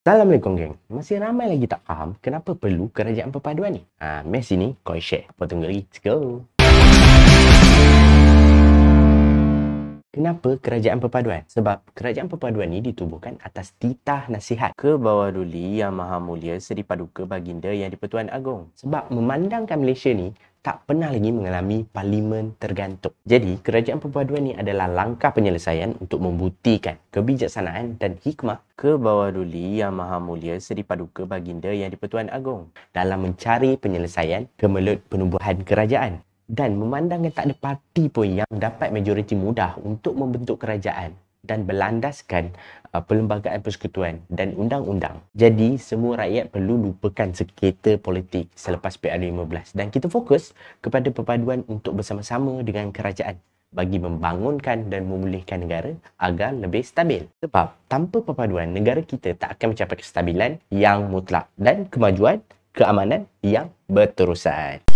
Salam Assalamualaikum geng. Masih ramai lagi tak faham kenapa perlu kerajaan perpaduan ni? Ah, ha, mes sini kau share. Kau tunggu lagi. Let's go. Kenapa kerajaan perpaduan? Sebab kerajaan perpaduan ini ditubuhkan atas titah nasihat ke bawah duli Yang Maha Mulia Seri Paduka Baginda Yang di-Pertuan Agong. Sebab memandangkan Malaysia ni tak pernah lagi mengalami parlimen tergantuk. Jadi, kerajaan perpaduan ini adalah langkah penyelesaian untuk membuktikan kebijaksanaan dan hikmah ke bawah duli yang maha mulia Seri Paduka Baginda Yang di-Pertuan Agong dalam mencari penyelesaian kemelut penubuhan kerajaan. Dan memandangkan tak ada parti pun yang dapat majoriti mudah untuk membentuk kerajaan, dan berlandaskan uh, perlembagaan persekutuan dan undang-undang. Jadi semua rakyat perlu lupakan sekitar politik selepas PRU 15 dan kita fokus kepada perpaduan untuk bersama-sama dengan kerajaan bagi membangunkan dan memulihkan negara agar lebih stabil. Sebab tanpa perpaduan, negara kita tak akan mencapai kestabilan yang mutlak dan kemajuan keamanan yang berterusan.